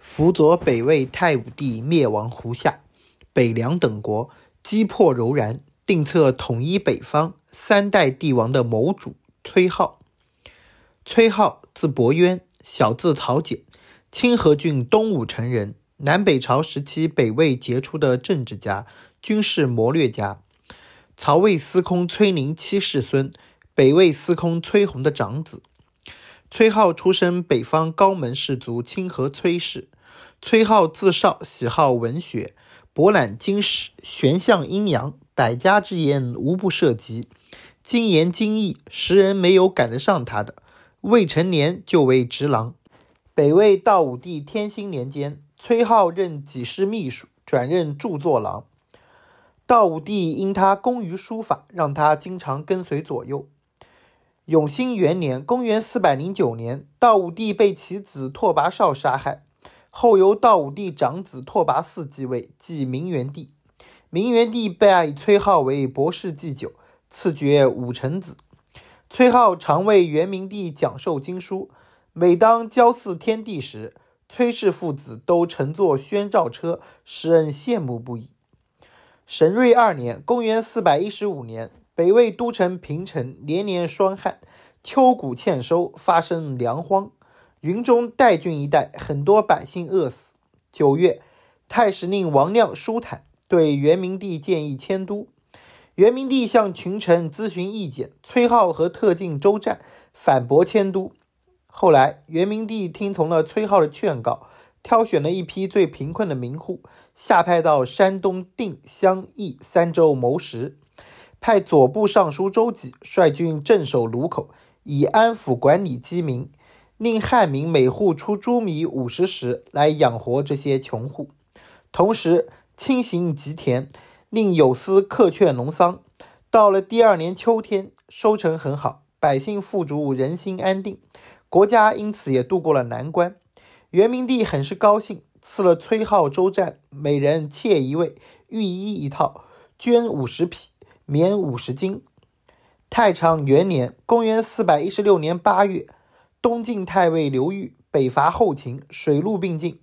辅佐北魏太武帝灭亡胡夏、北凉等国，击破柔然，定策统一北方，三代帝王的谋主崔浩。崔浩字伯渊，小字曹简，清河郡东武城人。南北朝时期北魏杰出的政治家、军事谋略家，曹魏司空崔宁七世孙，北魏司空崔弘的长子。崔颢出身北方高门士族清河崔氏，崔颢自少，喜好文学，博览经史，玄象阴阳，百家之言无不涉及，精言精义，时人没有赶得上他的。未成年就为直郎。北魏道武帝天兴年间，崔颢任给师秘书，转任著作郎。道武帝因他工于书法，让他经常跟随左右。永兴元年（公元409年），道武帝被其子拓跋绍杀害，后由道武帝长子拓跋嗣继位，即明元帝。明元帝被爱崔浩为博士祭酒，赐爵武成子。崔浩常为元明帝讲授经书，每当交祀天地时，崔氏父子都乘坐宣召车，使人羡慕不已。神瑞二年（公元415年）。北魏都城平城连年霜旱，秋谷欠收，发生粮荒。云中代郡一带很多百姓饿死。九月，太史令王亮、舒坦对元明帝建议迁都。元明帝向群臣咨询意见，崔浩和特进周战反驳迁都。后来，元明帝听从了崔浩的劝告，挑选了一批最贫困的民户，下派到山东定襄、邑三州谋食。派左部尚书周几率军镇守卢口，以安抚管理饥民，令汉民每户出朱米五十石来养活这些穷户，同时轻行吉田，令有司客劝农桑。到了第二年秋天，收成很好，百姓富足，人心安定，国家因此也度过了难关。元明帝很是高兴，赐了崔浩、周战每人妾一位，御医一套，绢五十匹。免五十金。太常元年（公元四百一十六年）八月，东晋太尉刘裕北伐后秦，水陆并进，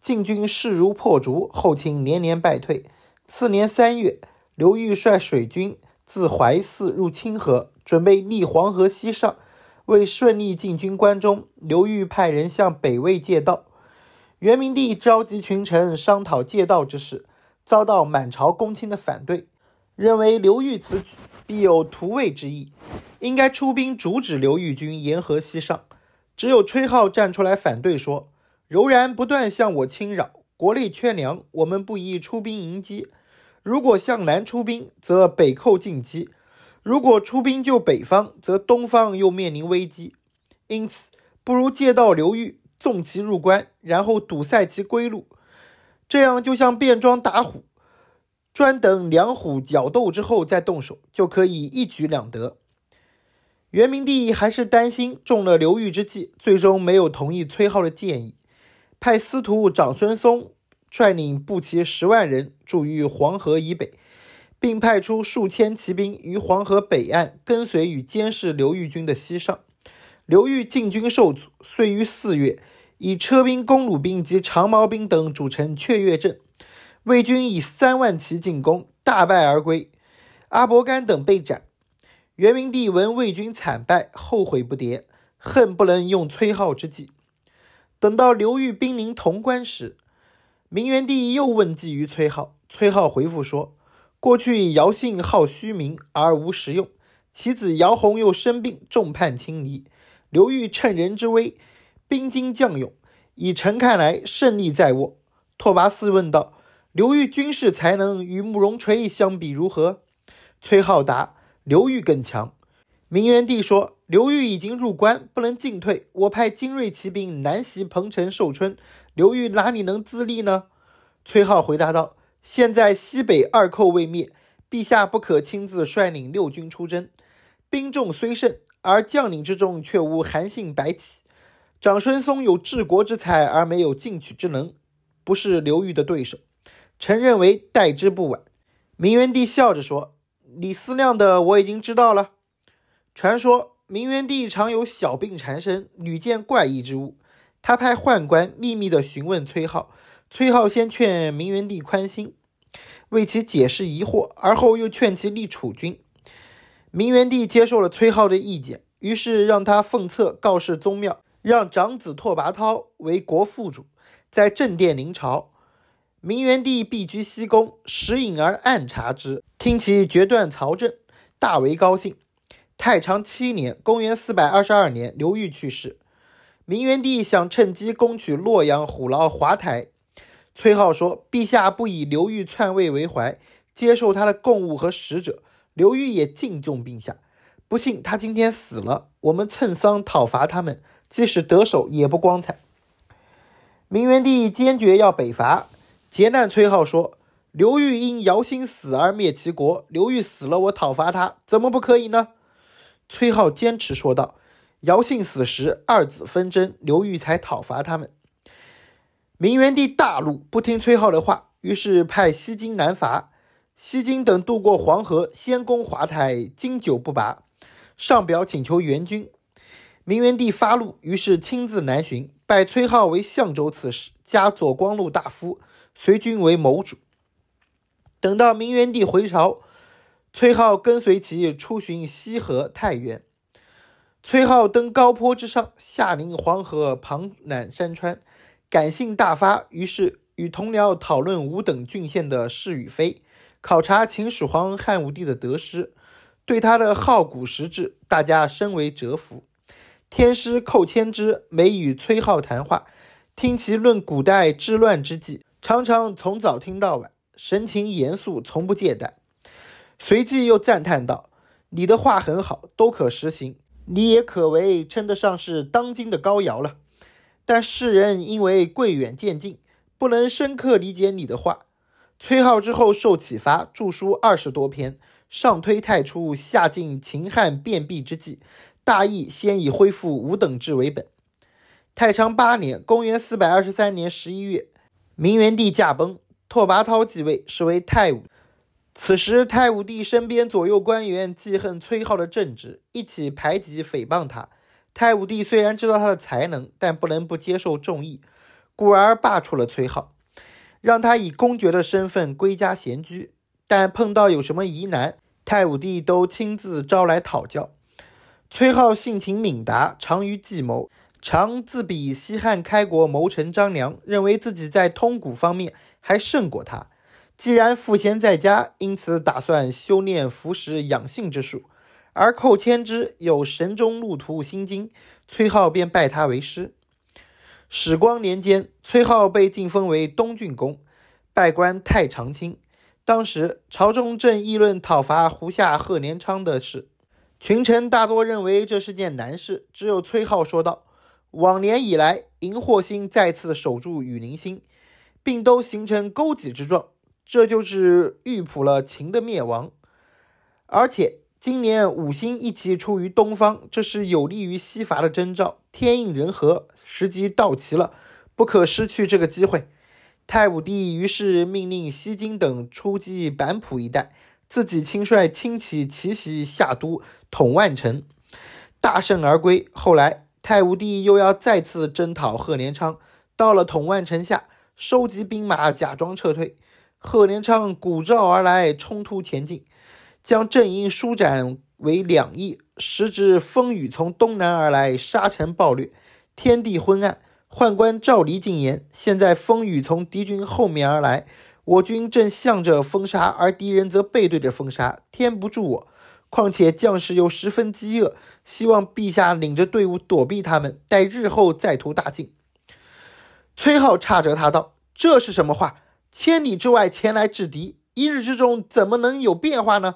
晋军势如破竹，后秦连连败退。次年三月，刘裕率水军自淮泗入清河，准备逆黄河西上，为顺利进军关中，刘裕派人向北魏借道。元明帝召集群臣商讨借道之事，遭到满朝公卿的反对。认为刘裕此举必有图魏之意，应该出兵阻止刘裕军沿河西上。只有崔浩站出来反对说：“柔然不断向我侵扰，国内缺粮，我们不宜出兵迎击。如果向南出兵，则北寇进击；如果出兵救北方，则东方又面临危机。因此，不如借道刘裕，纵其入关，然后堵塞其归路。这样就像变装打虎。”专等两虎角斗之后再动手，就可以一举两得。元明帝还是担心中了刘裕之计，最终没有同意崔浩的建议，派司徒长孙嵩率领步骑十万人驻于黄河以北，并派出数千骑兵于黄河北岸跟随与监视刘裕军的西上。刘裕进军受阻，遂于四月以车兵、弓弩兵及长矛兵等组成雀跃阵。魏军以三万骑进攻，大败而归，阿伯干等被斩。元明帝闻魏军惨败，后悔不迭，恨不能用崔浩之计。等到刘裕兵临潼关时，明元帝又问计于崔浩，崔浩回复说：“过去姚信好虚名而无实用，其子姚弘又生病，众叛亲离。刘裕趁人之危，兵精将勇，以臣看来，胜利在握。”拓跋嗣问道。刘裕军事才能与慕容垂相比如何？崔浩答：“刘裕更强。”明元帝说：“刘裕已经入关，不能进退。我派精锐骑兵南袭彭城、寿春，刘裕哪里能自立呢？”崔浩回答道：“现在西北二寇未灭，陛下不可亲自率领六军出征。兵众虽胜，而将领之众却无韩信、白起。长孙嵩有治国之才，而没有进取之能，不是刘裕的对手。”臣认为待之不晚。明元帝笑着说：“李思亮的我已经知道了。”传说明元帝常有小病缠身，屡见怪异之物。他派宦官秘密地询问崔浩，崔浩先劝明元帝宽心，为其解释疑惑，而后又劝其立储君。明元帝接受了崔浩的意见，于是让他奉册告示宗庙，让长子拓跋焘为国父主，在正殿临朝。明元帝避居西宫，时隐而暗察之，听其决断朝政，大为高兴。太常七年（公元四百二十二年），刘裕去世，明元帝想趁机攻取洛阳、虎牢、华台。崔浩说：“陛下不以刘裕篡位为怀，接受他的贡物和使者，刘裕也敬重陛下。不信他今天死了，我们趁丧讨伐他们，即使得手也不光彩。”明元帝坚决要北伐。劫难，崔浩说：“刘裕因姚兴死而灭其国，刘裕死了，我讨伐他，怎么不可以呢？”崔浩坚持说道：“姚兴死时，二子纷争，刘裕才讨伐他们。”明元帝大怒，不听崔浩的话，于是派西京南伐。西京等渡过黄河，先攻华台，经久不拔，上表请求援军。明元帝发怒，于是亲自南巡，拜崔浩为相州刺史，加左光禄大夫。随军为谋主。等到明元帝回朝，崔浩跟随其出巡西河、太原。崔浩登高坡之上，下临黄河，旁览山川，感性大发，于是与同僚讨论五等郡县的是与非，考察秦始皇、汉武帝的得失，对他的好古实志，大家深为折服。天师寇谦之没与崔浩谈话，听其论古代治乱之际，常常从早听到晚，神情严肃，从不懈怠。随即又赞叹道：“你的话很好，都可实行，你也可为，称得上是当今的高尧了。”但世人因为贵远渐近，不能深刻理解你的话。崔颢之后受启发，著书二十多篇，上推太初，下尽秦汉，变弊之际，大意先以恢复五等制为本。太昌八年（公元四百二十三年十一月）。明元帝驾崩，拓跋焘继位，是为太武。此时，太武帝身边左右官员记恨崔浩的政治，一起排挤诽谤他。太武帝虽然知道他的才能，但不能不接受众议，故而罢黜了崔浩，让他以公爵的身份归家闲居。但碰到有什么疑难，太武帝都亲自招来讨教。崔浩性情敏达，长于计谋。常自比西汉开国谋臣张良，认为自己在通古方面还胜过他。既然赋闲在家，因此打算修炼服食养性之术。而寇谦之有《神中路途心经》，崔浩便拜他为师。始光年间，崔浩被晋封为东郡公，拜官太常卿。当时朝中正议论讨伐胡夏贺年昌的事，群臣大多认为这是件难事，只有崔浩说道。往年以来，荧惑星再次守住雨灵星，并都形成勾戟之状，这就是预卜了秦的灭亡。而且今年五星一起出于东方，这是有利于西伐的征兆，天应人和，时机到齐了，不可失去这个机会。太武帝于是命令西京等出击板浦一带，自己亲率轻骑奇袭夏都统万城，大胜而归。后来。太武帝又要再次征讨贺连昌，到了统万城下，收集兵马，假装撤退。贺连昌鼓噪而来，冲突前进，将阵营舒展为两翼。时值风雨从东南而来，沙尘暴掠，天地昏暗。宦官赵离进言：现在风雨从敌军后面而来，我军正向着风沙，而敌人则背对着风沙，天不助我。况且将士又十分饥饿，希望陛下领着队伍躲避他们，待日后再图大进。崔浩斥着他道：“这是什么话？千里之外前来制敌，一日之中怎么能有变化呢？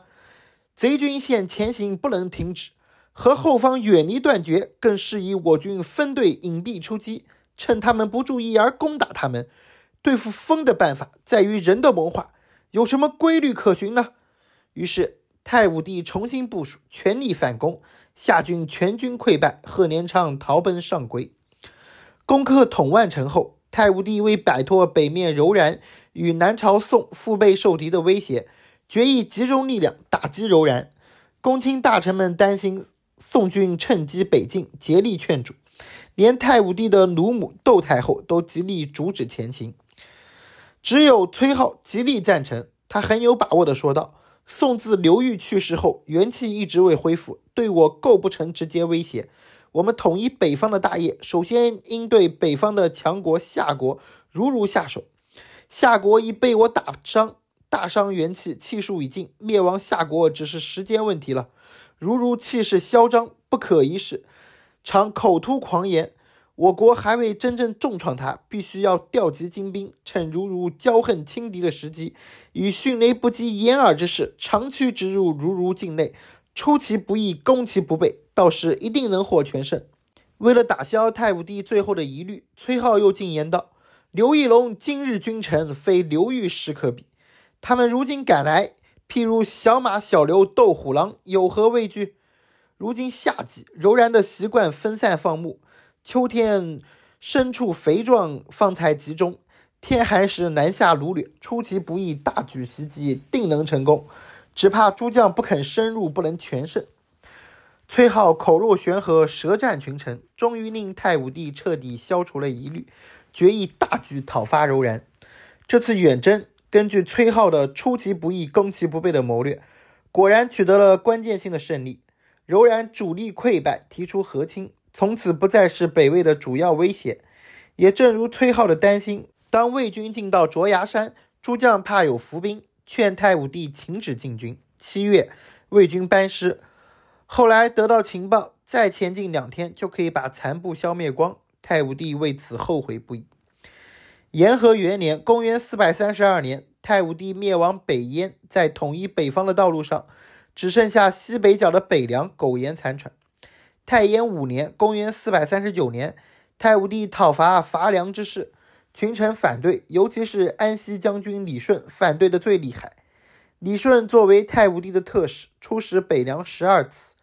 贼军现前行不能停止，和后方远离断绝，更适宜我军分队隐蔽出击，趁他们不注意而攻打他们。对付风的办法在于人的谋划，有什么规律可循呢？”于是。太武帝重新部署，全力反攻，夏军全军溃败，贺连昌逃奔上邽。攻克统万城后，太武帝为摆脱北面柔然与南朝宋腹背受敌的威胁，决意集中力量打击柔然。公卿大臣们担心宋军趁机北进，竭力劝阻，连太武帝的乳母窦太后都极力阻止前行。只有崔浩极力赞成，他很有把握地说道。宋自刘裕去世后，元气一直未恢复，对我构不成直接威胁。我们统一北方的大业，首先应对北方的强国夏国，如如下手。夏国已被我打伤，大伤元气，气数已尽，灭亡夏国只是时间问题了。如如气势嚣张，不可一世，常口出狂言。我国还未真正重创他，必须要调集精兵，趁如如骄横轻敌的时机，以迅雷不及掩耳之势长驱直入如如境内，出其不意，攻其不备，到时一定能获全胜。为了打消太武帝最后的疑虑，崔浩又进言道：“刘义隆今日君臣非刘裕时可比，他们如今赶来，譬如小马小刘斗虎狼，有何畏惧？如今夏季，柔然的习惯分散放牧。”秋天，牲畜肥壮，方才集中。天寒时南下掳掠，出其不意，大举袭击，定能成功。只怕诸将不肯深入，不能全胜。崔浩口若悬河，舌战群臣，终于令太武帝彻底消除了疑虑，决意大举讨伐柔然。这次远征，根据崔浩的出其不意、攻其不备的谋略，果然取得了关键性的胜利。柔然主力溃败，提出和亲。从此不再是北魏的主要威胁。也正如崔浩的担心，当魏军进到卓牙山，诸将怕有伏兵，劝太武帝停止进军。七月，魏军班师。后来得到情报，再前进两天就可以把残部消灭光。太武帝为此后悔不已。延和元年（公元四百三十二年），太武帝灭亡北燕，在统一北方的道路上，只剩下西北角的北凉苟延残喘。太延五年（公元四百三十九年），太武帝讨伐伐梁之事，群臣反对，尤其是安西将军李顺反对的最厉害。李顺作为太武帝的特使，出使北凉十二次，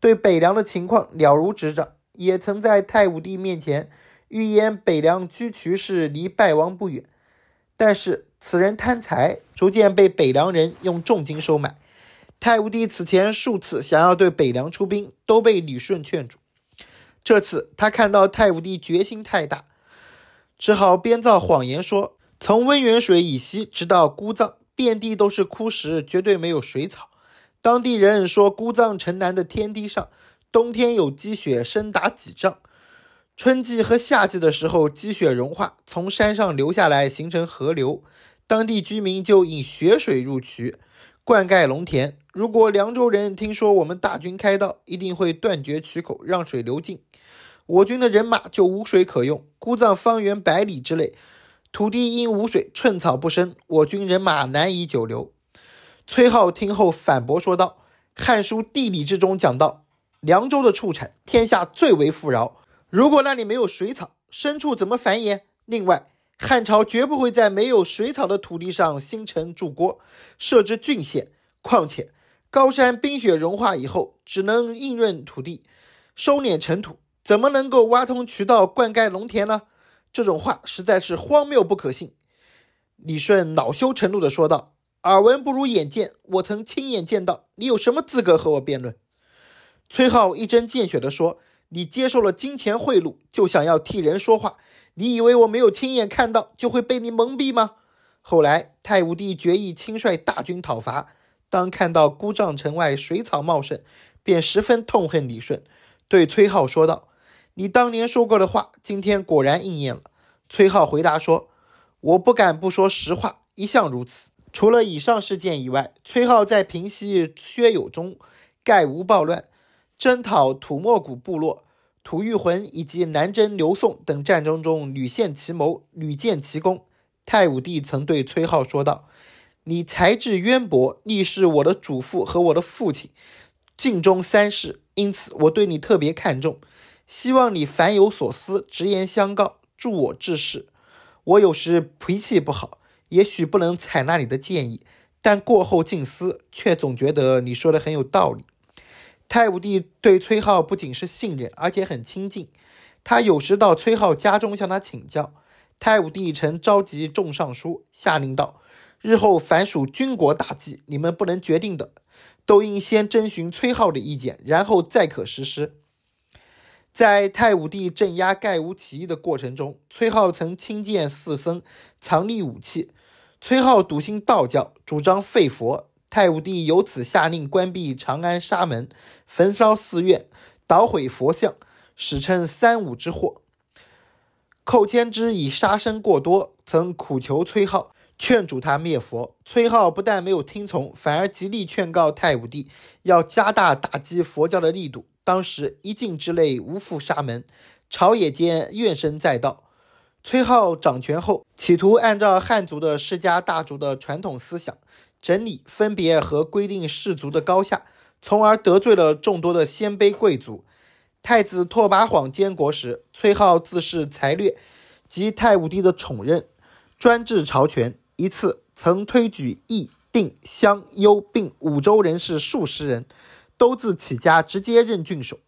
对北凉的情况了如指掌，也曾在太武帝面前预言北凉沮渠氏离败亡不远。但是此人贪财，逐渐被北凉人用重金收买。太武帝此前数次想要对北凉出兵，都被李顺劝阻。这次他看到太武帝决心太大，只好编造谎言说：从温源水以西直到姑臧，遍地都是枯石，绝对没有水草。当地人说，姑臧城南的天堤上，冬天有积雪深达几丈，春季和夏季的时候，积雪融化，从山上流下来形成河流，当地居民就引雪水入渠，灌溉农田。如果凉州人听说我们大军开道，一定会断绝渠口，让水流尽，我军的人马就无水可用。姑臧方圆百里之内，土地因无水，寸草不生，我军人马难以久留。崔浩听后反驳说道：“《汉书地理志》中讲到，凉州的畜产天下最为富饶，如果那里没有水草，牲畜怎么繁衍？另外，汉朝绝不会在没有水草的土地上兴城筑郭，设置郡县。况且。”高山冰雪融化以后，只能浸润土地，收敛尘土，怎么能够挖通渠道灌溉农田呢？这种话实在是荒谬不可信。李舜恼羞成怒地说道：“耳闻不如眼见，我曾亲眼见到，你有什么资格和我辩论？”崔浩一针见血地说：“你接受了金钱贿赂，就想要替人说话，你以为我没有亲眼看到就会被你蒙蔽吗？”后来，太武帝决意亲率大军讨伐。当看到孤帐城外水草茂盛，便十分痛恨李顺，对崔浩说道：“你当年说过的话，今天果然应验了。”崔浩回答说：“我不敢不说实话，一向如此。”除了以上事件以外，崔浩在平息薛友忠、盖吴暴乱、征讨吐沫谷部落、吐玉浑以及南征刘宋等战争中屡陷奇谋、屡建奇功。太武帝曾对崔浩说道。你才智渊博，你是我的祖父和我的父亲，尽忠三世，因此我对你特别看重。希望你凡有所思，直言相告，助我治世。我有时脾气不好，也许不能采纳你的建议，但过后静思，却总觉得你说的很有道理。太武帝对崔浩不仅是信任，而且很亲近。他有时到崔浩家中向他请教。太武帝曾召集众尚书，下令道。日后凡属军国大计，你们不能决定的，都应先征询崔浩的意见，然后再可实施。在太武帝镇压盖吴起义的过程中，崔浩曾亲见四僧藏匿武器。崔浩笃信道教，主张废佛。太武帝由此下令关闭长安沙门，焚烧寺院，捣毁佛像，史称“三武之祸”。寇谦之以杀生过多，曾苦求崔浩。劝阻他灭佛，崔浩不但没有听从，反而极力劝告太武帝要加大打击佛教的力度。当时一境之内无复沙门，朝野间怨声载道。崔浩掌权后，企图按照汉族的世家大族的传统思想，整理分别和规定氏族的高下，从而得罪了众多的鲜卑贵族。太子拓跋晃监国时，崔浩自恃才略，及太武帝的宠任，专制朝权。一次曾推举义定襄幽并五州人士数十人，都自起家，直接任郡守。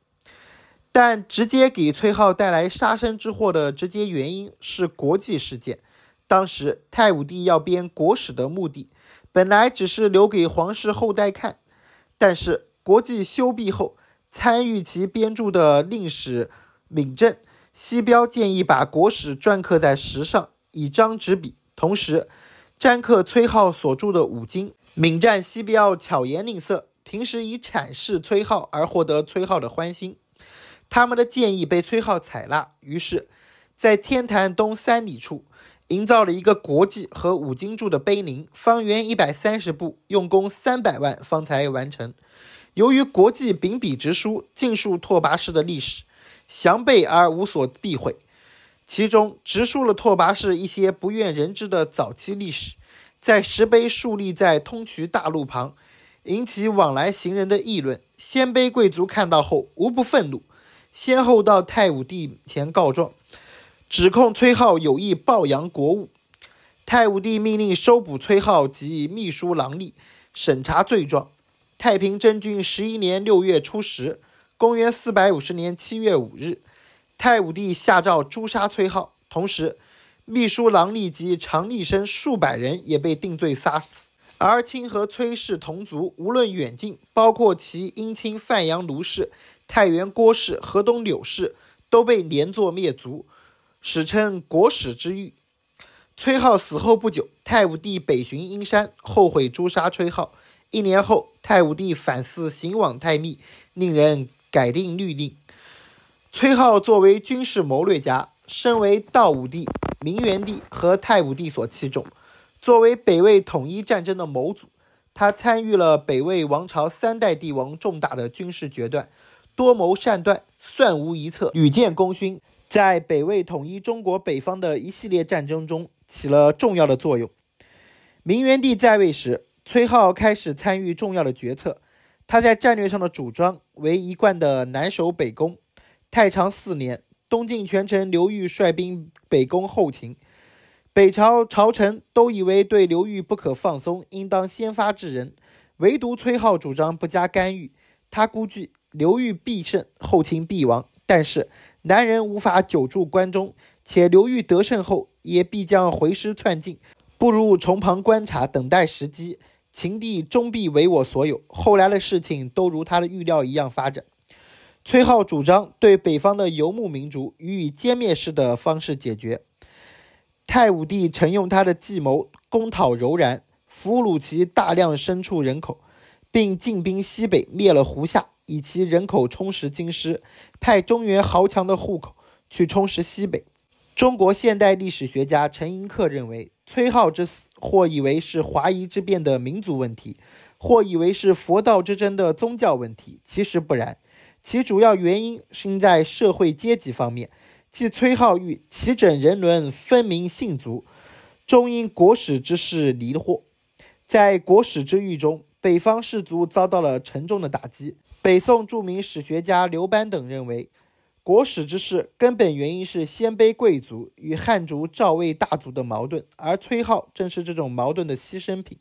但直接给崔浩带来杀身之祸的直接原因是国际事件。当时太武帝要编国史的目的，本来只是留给皇室后代看，但是国际修毕后，参与其编著的令史敏正、西标建议把国史篆刻在石上，以彰纸笔，同时。詹客崔浩所著的五经，敏战西彪巧言令色，平时以阐释崔浩而获得崔浩的欢心。他们的建议被崔浩采纳，于是，在天坛东三里处营造了一个国际和五经柱的碑林，方圆一百三十步，用工三百万方才完成。由于国际秉笔直书，尽数拓跋氏的历史，详备而无所避讳。其中直述了拓跋氏一些不愿人知的早期历史，在石碑竖立在通衢大路旁，引起往来行人的议论。鲜卑贵族看到后无不愤怒，先后到太武帝前告状，指控崔浩有意暴扬国务。太武帝命令收捕崔浩及秘书郎吏，审查罪状。太平真君十一年六月初十，公元四百五十年七月五日。太武帝下诏诛杀崔浩，同时，秘书郎立及常立生数百人也被定罪杀死。而清和崔氏同族，无论远近，包括其姻亲范阳卢氏、太原郭氏、河东柳氏，都被连坐灭族，史称“国史之狱”。崔浩死后不久，太武帝北巡阴山，后悔诛杀崔浩。一年后，太武帝反思行网太密，令人改定律令。崔浩作为军事谋略家，身为道武帝、明元帝和太武帝所器重。作为北魏统一战争的谋主，他参与了北魏王朝三代帝王重大的军事决断，多谋善断，算无一策，屡建功勋，在北魏统一中国北方的一系列战争中起了重要的作用。明元帝在位时，崔浩开始参与重要的决策，他在战略上的主张为一贯的南守北攻。太常四年，东晋权臣刘裕率兵北攻后秦，北朝朝臣都以为对刘裕不可放松，应当先发制人，唯独崔浩主张不加干预。他估计刘裕必胜，后秦必亡，但是南人无法久驻关中，且刘裕得胜后也必将回师窜进，不如从旁观察，等待时机，秦地终必为我所有。后来的事情都如他的预料一样发展。崔浩主张对北方的游牧民族予以歼灭式的方式解决。太武帝曾用他的计谋攻讨柔然，俘虏其大量牲畜人口，并进兵西北灭了胡夏，以其人口充实京师，派中原豪强的户口去充实西北。中国现代历史学家陈寅恪认为，崔浩之死或以为是华夷之变的民族问题，或以为是佛道之争的宗教问题，其实不然。其主要原因是因在社会阶级方面，即崔浩遇其整人伦分明姓族，终因国史之事离祸。在国史之狱中，北方士族遭到了沉重的打击。北宋著名史学家刘攽等认为，国史之事根本原因是鲜卑贵族与汉族赵魏大族的矛盾，而崔浩正是这种矛盾的牺牲品。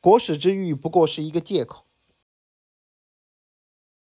国史之狱不过是一个借口。